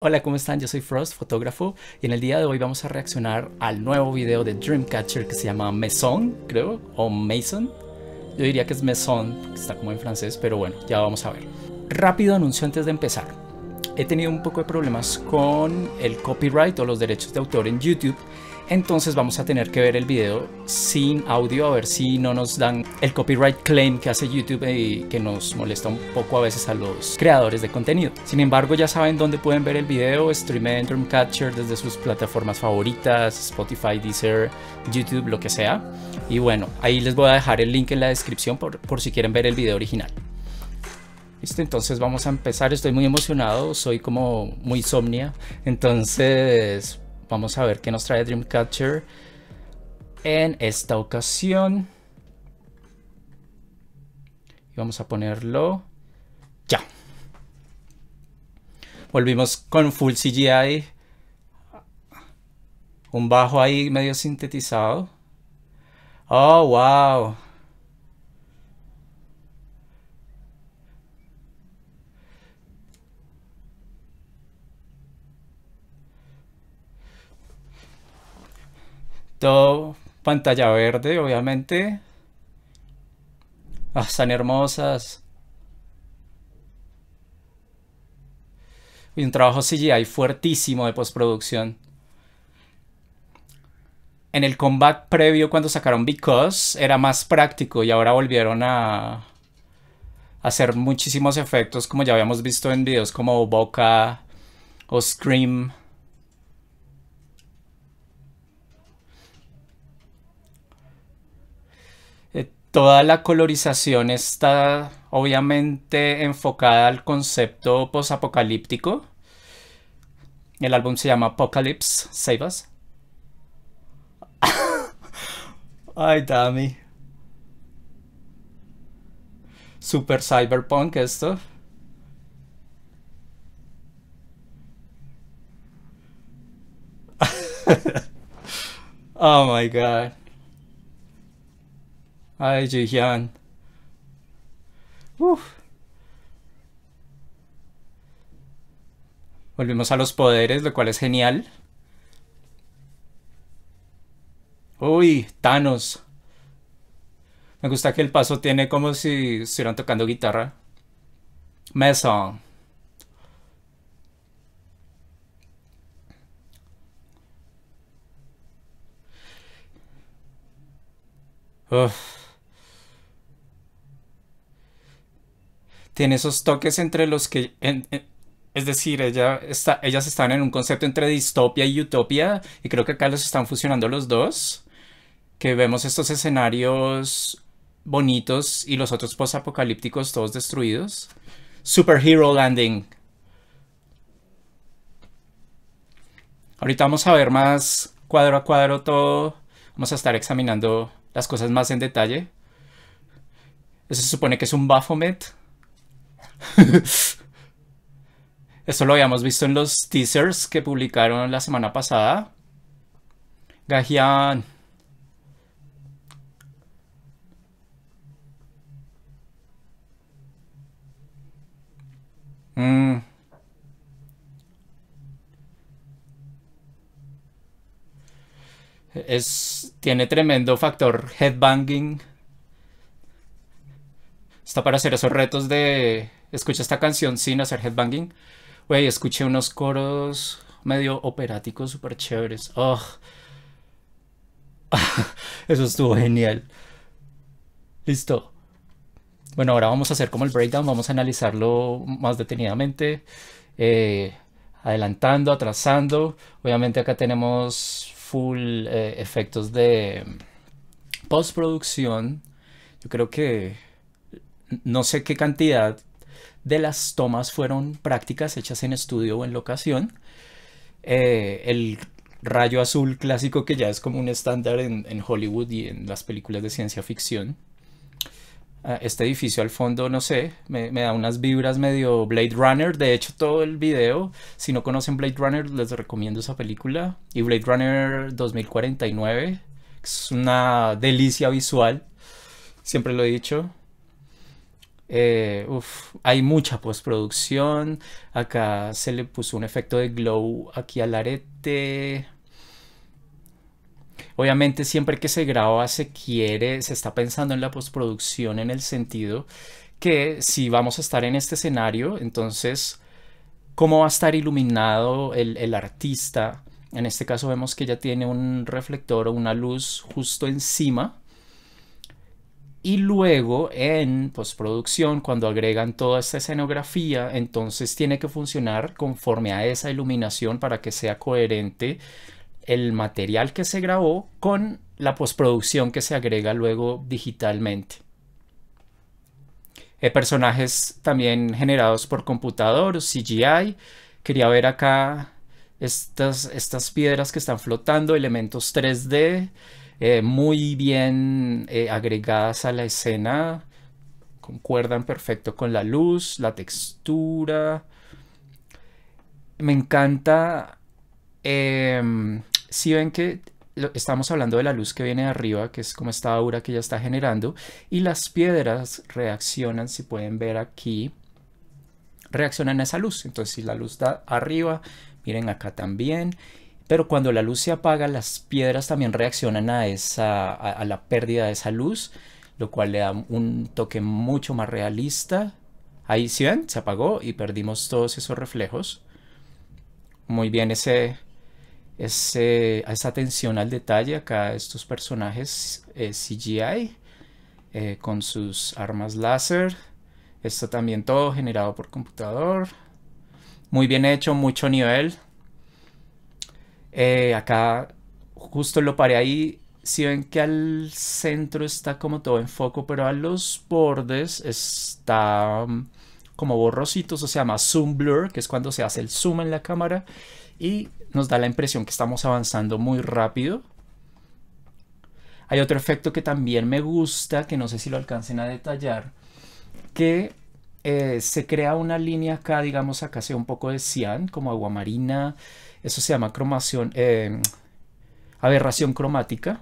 Hola, ¿cómo están? Yo soy Frost, fotógrafo, y en el día de hoy vamos a reaccionar al nuevo video de Dreamcatcher que se llama Maison, creo, o Mason. Yo diría que es Maison, está como en francés, pero bueno, ya vamos a ver. Rápido anuncio antes de empezar. He tenido un poco de problemas con el copyright o los derechos de autor en YouTube entonces vamos a tener que ver el video sin audio a ver si no nos dan el copyright claim que hace YouTube y que nos molesta un poco a veces a los creadores de contenido. Sin embargo, ya saben dónde pueden ver el video, en Dreamcatcher desde sus plataformas favoritas, Spotify, Deezer, YouTube, lo que sea. Y bueno, ahí les voy a dejar el link en la descripción por, por si quieren ver el video original. Listo, entonces vamos a empezar. Estoy muy emocionado, soy como muy somnia. Entonces, Vamos a ver qué nos trae Dreamcatcher en esta ocasión. Y vamos a ponerlo ya. Volvimos con full CGI. Un bajo ahí medio sintetizado. Oh, wow. Todo pantalla verde, obviamente. Ah, están hermosas. Y un trabajo CGI fuertísimo de postproducción. En el comeback previo cuando sacaron Because era más práctico y ahora volvieron a hacer muchísimos efectos como ya habíamos visto en videos como Boca o Scream. Toda la colorización está obviamente enfocada al concepto posapocalíptico. El álbum se llama Apocalypse Save Us. Ay, Dami. Super cyberpunk esto. oh my god. Ay, Hyun. Uf. Volvimos a los poderes, lo cual es genial. Uy, Thanos. Me gusta que el paso tiene como si estuvieran tocando guitarra. Meson. Uf. tiene esos toques entre los que... es decir, ella está, ellas están en un concepto entre distopia y utopia, y creo que acá los están fusionando los dos, que vemos estos escenarios bonitos y los otros post-apocalípticos todos destruidos. Superhero Landing. Ahorita vamos a ver más cuadro a cuadro todo. Vamos a estar examinando las cosas más en detalle. Eso se supone que es un Baphomet. Eso lo habíamos visto en los teasers que publicaron la semana pasada. Gajian. Mm. Es, tiene tremendo factor headbanging. Está para hacer esos retos de Escucha esta canción sin hacer headbanging. Güey, escuché unos coros medio operáticos súper chéveres. Oh. Eso estuvo genial. Listo. Bueno, ahora vamos a hacer como el breakdown, vamos a analizarlo más detenidamente, eh, adelantando, atrasando. Obviamente acá tenemos full eh, efectos de postproducción. Yo creo que no sé qué cantidad de las tomas fueron prácticas hechas en estudio o en locación. Eh, el rayo azul clásico que ya es como un estándar en, Hollywood y en las películas de ciencia ficción. Ah, este edificio al fondo, no sé, me, me, da unas vibras medio Blade Runner. De hecho, todo el video, si no conocen Blade Runner, les recomiendo esa película. Y Blade Runner 2049, es una delicia visual, siempre lo he dicho. Eh, hay mucha postproducción. Acá se le puso un efecto de glow aquí al arete. Obviamente siempre que se graba se quiere, se está pensando en la postproducción en el sentido que si vamos a estar en este escenario, entonces, ¿cómo va a estar iluminado el, el artista? En este caso vemos que ya tiene un reflector o una luz justo encima y luego en postproducción, cuando agregan toda esta escenografía, entonces tiene que funcionar conforme a esa iluminación para que sea coherente el material que se grabó con la postproducción que se agrega luego digitalmente. Eh, personajes también generados por computador, CGI. Quería ver acá estas, estas piedras que están flotando, elementos 3D. Eh, muy bien eh, agregadas a la escena, concuerdan perfecto con la luz, la textura. Me encanta, em, si ven que estamos hablando de la luz que viene de arriba, que es como esta aura que ya está generando, y las piedras reaccionan, si pueden ver aquí, reaccionan a esa luz. Entonces, si la luz da arriba, miren acá también, pero cuando la luz se apaga, las piedras también reaccionan a, esa, a, la pérdida de esa luz, lo cual le da un toque mucho más realista. Ahí, ¿sí ven, se apagó y perdimos todos esos reflejos. Muy bien ese, ese, esa atención al detalle acá estos personajes eh, CGI eh, con sus armas láser. Esto también todo generado por computador. Muy bien hecho, mucho nivel. Eh, acá justo lo paré ahí. Si ven que al centro está como todo en foco, pero a los bordes está mm, como borrositos, o sea, más zoom blur, que es cuando se hace el zoom en la cámara y nos da la impresión que estamos avanzando muy rápido. Hay otro efecto que también me gusta, que no sé si lo alcancen a detallar, que eh, se crea una línea acá, digamos acá sea un poco de cian, como aguamarina, marina eso se llama cromación, eh, aberración cromática.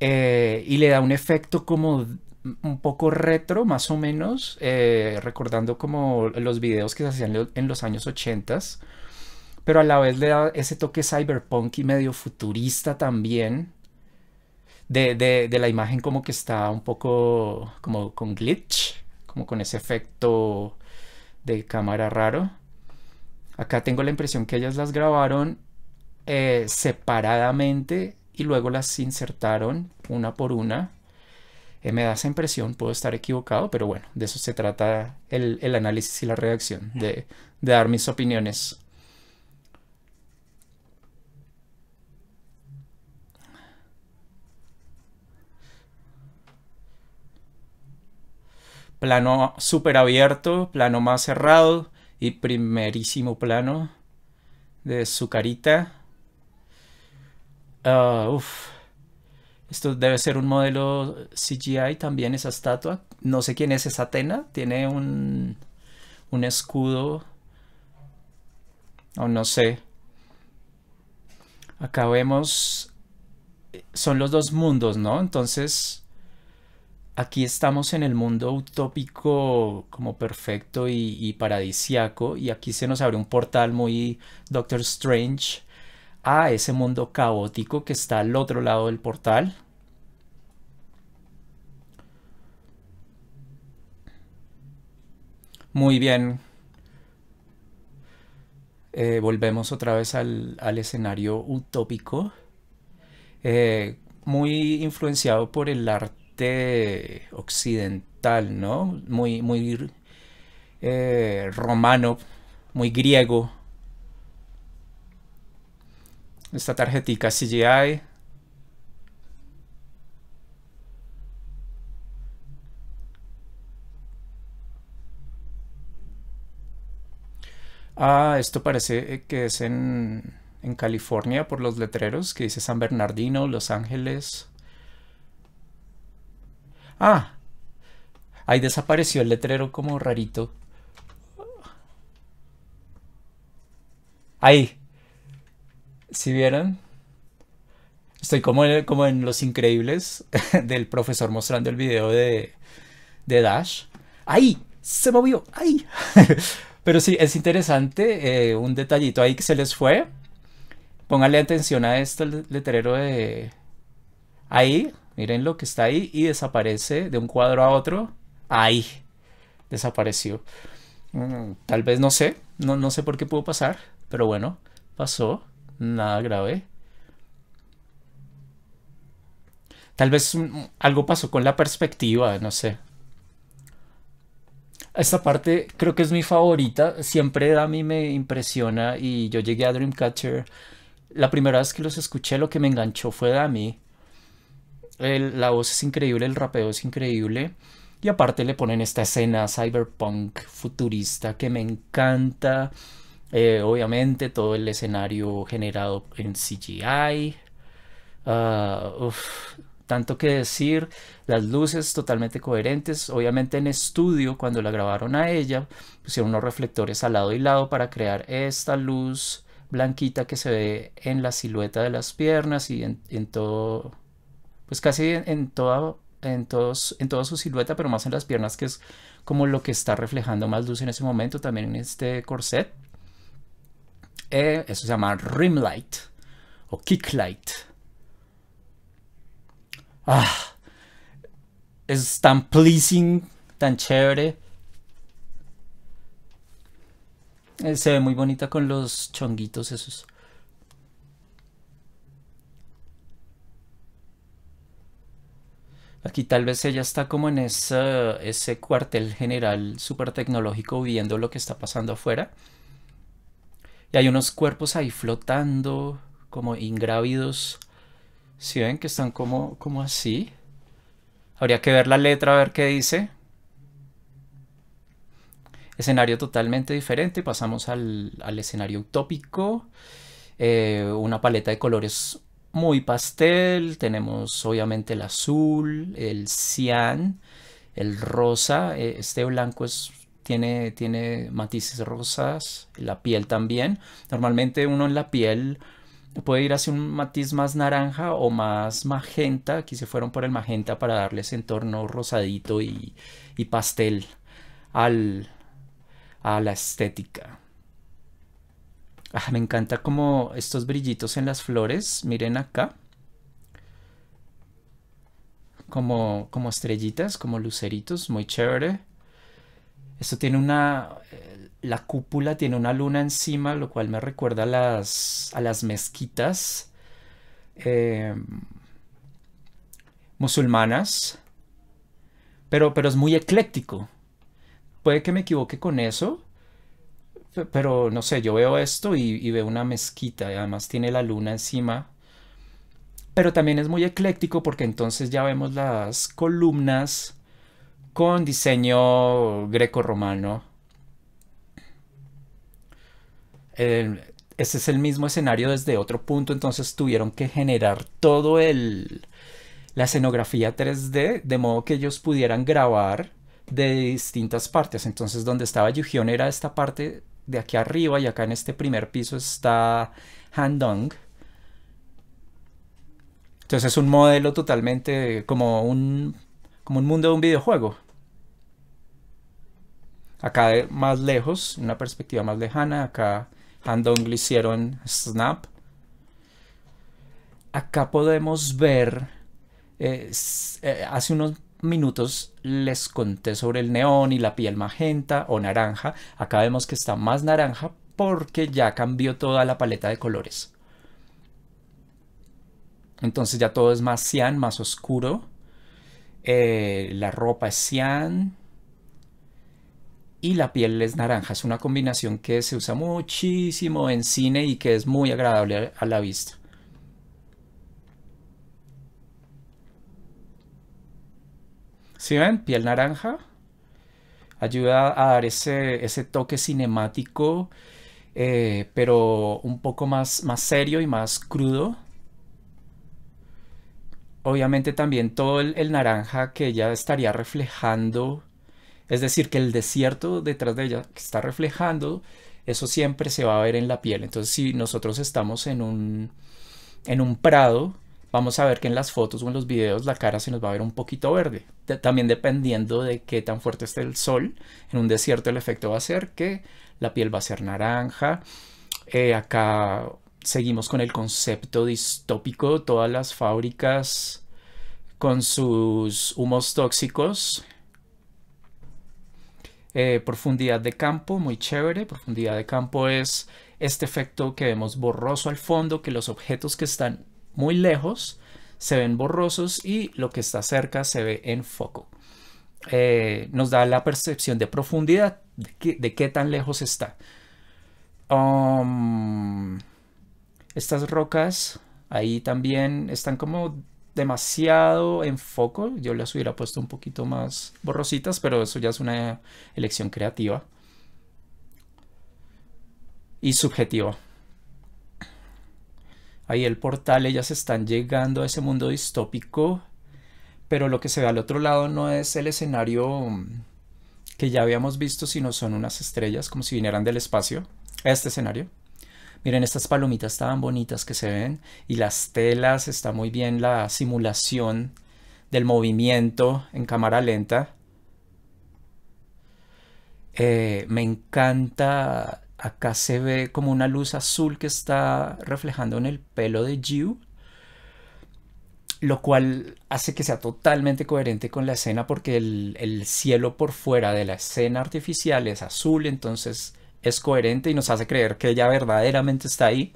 Eh, y le da un efecto como un poco retro, más o menos, eh, recordando como los videos que se hacían en los años 80, pero a la vez le da ese toque cyberpunk y medio futurista también, de la imagen como que está un poco como con glitch, como con ese efecto de cámara raro. Acá tengo la impresión que ellas las grabaron eh, separadamente y luego las insertaron una por una. Eh, me da esa impresión, puedo estar equivocado, pero bueno, de eso se trata el, análisis y la redacción, de, de dar mis opiniones. Plano súper abierto, plano más cerrado y primerísimo plano de su carita. Ah, uf. Esto debe ser un modelo CGI también, esa estatua. No sé quién es esa Atena. Tiene un, un escudo. O no sé. Acá vemos... Eh, son los dos mundos, ¿no? Entonces aquí estamos en el mundo utópico como perfecto y, paradisíaco paradisiaco y aquí se nos abre un portal muy Doctor Strange a ese mundo caótico que está al otro lado del portal. Muy bien. Eh, volvemos otra vez al, escenario utópico, eh, muy influenciado por el arte occidental, ¿no? Muy, muy eh, romano, muy griego. Esta tarjetica CGI. Ah, esto parece que es en, en California por los letreros que dice San Bernardino, Los Ángeles. Ah, ahí desapareció el letrero como rarito. Ahí. Si vieron, estoy como en, Los Increíbles del profesor mostrando el video de, de Dash. ¡Ahí! Se movió. ¡Ahí! Pero sí, es interesante. Eh, un detallito ahí que se les fue. Pónganle atención a esto, el letrero de... Ahí, Miren lo que está ahí y desaparece de un cuadro a otro. Ahí. Desapareció. Mm, tal vez no sé. No, no sé por qué pudo pasar. Pero bueno, pasó. Nada grave. Tal vez algo pasó con la perspectiva, no sé. Esta parte creo que es mi favorita. Siempre a mí me impresiona y yo llegué a Dreamcatcher. La primera vez que los escuché lo que me enganchó fue a mí la voz es increíble, el rapeo es increíble. Y aparte le ponen esta escena cyberpunk futurista que me encanta. Eh, obviamente todo el escenario generado en CGI. Ah, tanto que decir, las luces totalmente coherentes. Obviamente en estudio, cuando la grabaron a ella, pusieron unos reflectores al lado y lado para crear esta luz blanquita que se ve en la silueta de las piernas y en todo pues casi en, toda en, todos, en toda su silueta, pero más en las piernas, que es como lo que está reflejando más luz en ese momento, también en este corset. Eh, eso se llama rim light o kick light. Ah, es tan pleasing, tan chévere. Eh, se ve muy bonita con los chonguitos esos. Aquí tal vez ella está como en ese cuartel general súper tecnológico viendo lo que está pasando afuera. Y hay unos cuerpos ahí flotando, como ingrávidos. Si ven que están como, así. Habría que ver la letra a ver qué dice. Escenario totalmente diferente. Pasamos al, escenario utópico. Eh, una paleta de colores muy pastel, tenemos obviamente el azul, el cian, el rosa, e, este blanco tiene, matices rosas, la piel también. Normalmente uno en la piel puede ir hacia un matiz más naranja o más magenta, aquí se fueron por el magenta para darle ese entorno rosadito y, y pastel al, a la estética me encanta como estos brillitos en las flores. Miren acá. Como, como estrellitas, como luceritos, muy chévere. Esto tiene una... Eh, la cúpula tiene una luna encima, lo cual me recuerda a las, a las mezquitas eh, musulmanas. Pero, pero es muy ecléctico. Puede que me equivoque con eso, pero no sé, yo veo esto y, veo una mezquita, y además tiene la luna encima. Pero también es muy ecléctico porque entonces ya vemos las columnas con diseño greco-romano. Ese es el mismo escenario desde otro punto, entonces tuvieron que generar todo el la escenografía 3D de modo que ellos pudieran grabar de distintas partes. Entonces, donde estaba Yujion era esta parte de aquí arriba y acá en este primer piso está Handong. Entonces es un modelo totalmente como un, como un mundo de un videojuego. Acá más lejos, una perspectiva más lejana, acá Handong le hicieron Snap. Acá podemos ver, eh, eh, hace unos minutos les conté sobre el neón y la piel magenta o naranja. Acá vemos que está más naranja porque ya cambió toda la paleta de colores. Entonces ya todo es más cian, más oscuro. Eh, la ropa es cian. Y la piel es naranja. Es una combinación que se usa muchísimo en cine y que es muy agradable a la vista. ¿Sí ven? Piel naranja. Ayuda a dar ese, ese toque cinemático, eh, pero un poco más, más serio y más crudo. Obviamente también todo el, el naranja que ella estaría reflejando, es decir, que el desierto detrás de ella que está reflejando, eso siempre se va a ver en la piel. Entonces si nosotros estamos en un, en un prado, vamos a ver que en las fotos o en los videos la cara se nos va a ver un poquito verde. también dependiendo de qué tan fuerte esté el sol, en un desierto el efecto va a ser que la piel va a ser naranja. Eh, acá seguimos con el concepto distópico, todas las fábricas con sus humos tóxicos. Eh, profundidad de campo, muy chévere. Profundidad de campo es este efecto que vemos borroso al fondo, que los objetos que están muy lejos se ven borrosos y lo que está cerca se ve en foco. Eh, nos da la percepción de profundidad, de, qué tan lejos está. Um, estas rocas ahí también están como demasiado en foco. Yo las hubiera puesto un poquito más borrositas, pero eso ya es una elección creativa y subjetiva ahí el portal, ellas están llegando a ese mundo distópico, pero lo que se ve al otro lado no es el escenario mm, que ya habíamos visto, sino son unas estrellas como si vinieran del espacio, este escenario. Miren estas palomitas tan bonitas que se ven y las telas, está muy bien la simulación del movimiento en cámara lenta. Eh, me encanta Acá se ve como una luz azul que está reflejando en el pelo de Jiu, lo cual hace que sea totalmente coherente con la escena porque el, el, cielo por fuera de la escena artificial es azul, entonces es coherente y nos hace creer que ella verdaderamente está ahí.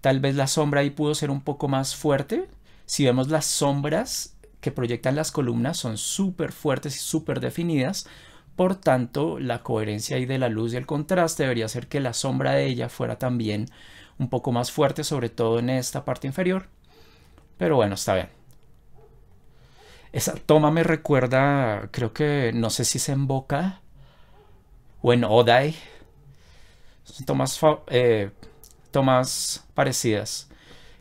Tal vez la sombra ahí pudo ser un poco más fuerte. Si vemos las sombras que proyectan las columnas son súper fuertes y súper definidas, por tanto, la coherencia ahí de la luz y el contraste debería hacer que la sombra de ella fuera también un poco más fuerte, sobre todo en esta parte inferior. Pero bueno, está bien. Esa toma me recuerda, creo que, no sé si en Boca o en Odai. Son tomas, eh, tomas parecidas.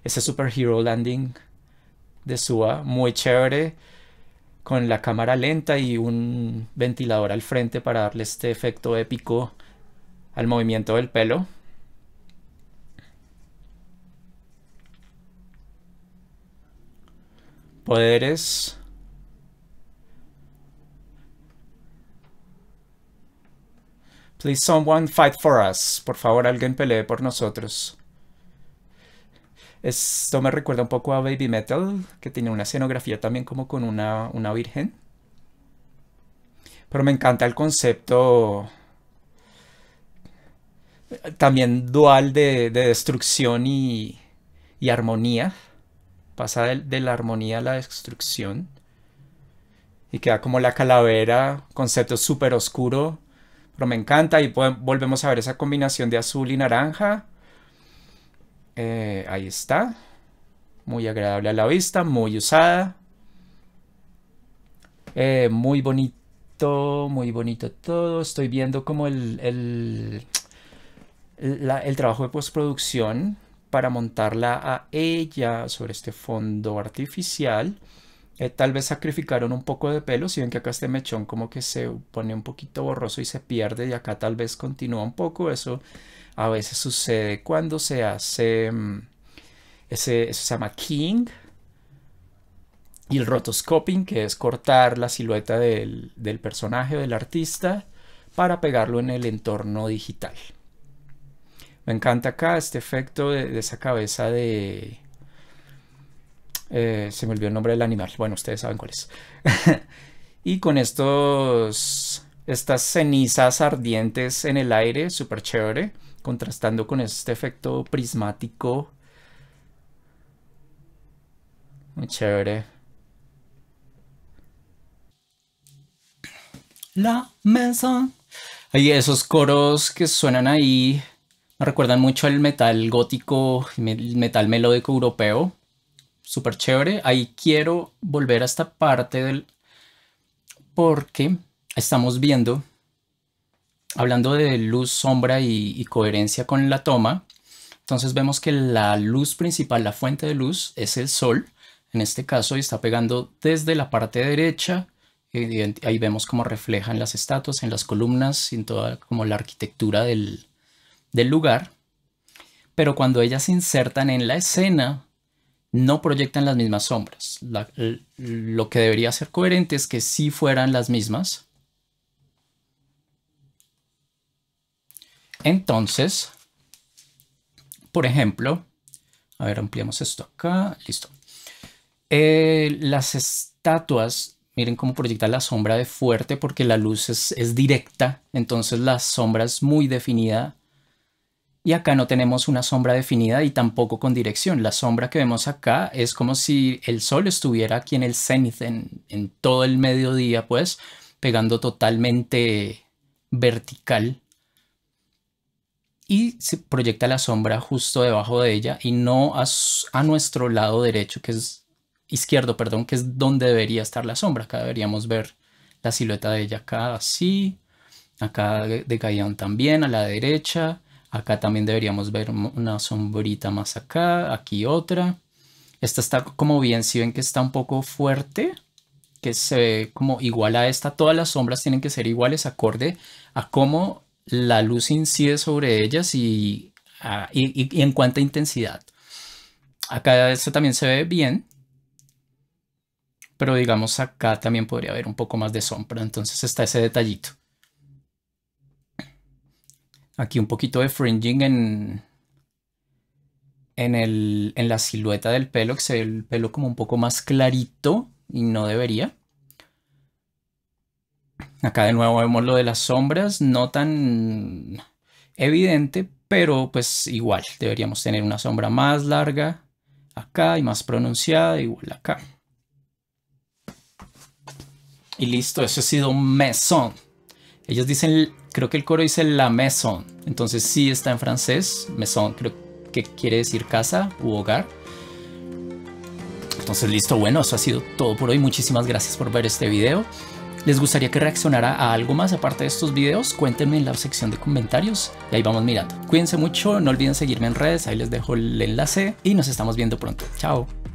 Ese Superhero Landing de Suba, muy chévere con la cámara lenta y un ventilador al frente para darle este efecto épico al movimiento del pelo. Poderes. Please someone fight for us. Por favor, alguien pelee por nosotros. Esto me recuerda un poco a Baby Metal, que tiene una escenografía también como con una, virgen. Pero me encanta el concepto eh, también dual de, destrucción y, armonía. Pasa de, de la armonía a la destrucción. Y queda como la calavera, concepto súper oscuro. Pero me encanta y volvemos a ver esa combinación de azul y naranja eh, ahí está. Muy agradable a la vista, muy usada. Eh, muy bonito, muy bonito todo. Estoy viendo como el, el, trabajo de postproducción para montarla a ella sobre este fondo artificial. Eh, tal vez sacrificaron un poco de pelo, si ven que acá este mechón como que se pone un poquito borroso y se pierde y acá tal vez continúa un poco, eso a veces sucede cuando se hace, mm, ese, eso se llama king y el rotoscoping, que es cortar la silueta del, personaje o del artista para pegarlo en el entorno digital. Me encanta acá este efecto de, esa cabeza de... Eh, se me olvidó el nombre del animal. Bueno, ustedes saben cuál es. y con estos estas cenizas ardientes en el aire, súper chévere, contrastando con este efecto prismático. Muy chévere. La mesa. Hay esos coros que suenan ahí me recuerdan mucho al metal gótico, el metal melódico europeo. Súper chévere. Ahí quiero volver a esta parte del... Porque estamos viendo, hablando de luz, sombra y, coherencia con la toma, entonces vemos que la luz principal, la fuente de luz, es el sol, en este caso, y está pegando desde la parte derecha. ahí vemos cómo reflejan las estatuas, en las columnas, en toda como la arquitectura del, lugar. Pero cuando ellas se insertan en la escena, no proyectan las mismas sombras. lo que debería ser coherente es que sí fueran las mismas, Entonces, por ejemplo, a ver, ampliamos esto acá, listo. Eh, las estatuas, miren cómo proyecta la sombra de fuerte porque la luz es, directa, entonces la sombra es muy definida. Y acá no tenemos una sombra definida y tampoco con dirección. La sombra que vemos acá es como si el sol estuviera aquí en el cenit, en, en todo el mediodía, pues, pegando totalmente vertical y se proyecta la sombra justo debajo de ella y no a, nuestro lado derecho, que es izquierdo, perdón, que es donde debería estar la sombra. Acá deberíamos ver la silueta de ella acá así, acá de Gaian también, a la derecha, acá también deberíamos ver una sombrita más acá, aquí otra. Esta está como bien, si ven que está un poco fuerte, que se ve como igual a esta, todas las sombras tienen que ser iguales acorde a cómo la luz incide sobre ellas ah, y, en cuánta intensidad. Acá esto también se ve bien, pero digamos acá también podría haber un poco más de sombra, entonces está ese detallito. Aquí un poquito de fringing en, en, el, en la silueta del pelo, que se ve el pelo como un poco más clarito y no debería. Acá de nuevo vemos lo de las sombras, no tan evidente, pero pues igual deberíamos tener una sombra más larga acá y más pronunciada igual acá. Y listo, eso ha sido Maison Ellos dicen, creo que el coro dice la maison, entonces sí está en francés, maison creo que quiere decir casa u hogar. Entonces listo, bueno, eso ha sido todo por hoy. Muchísimas gracias por ver este video. ¿Les gustaría que reaccionara a algo más aparte de estos videos? Cuéntenme en la sección de comentarios y ahí vamos mirando. Cuídense mucho, no olviden seguirme en redes, ahí les dejo el enlace y nos estamos viendo pronto. Chao.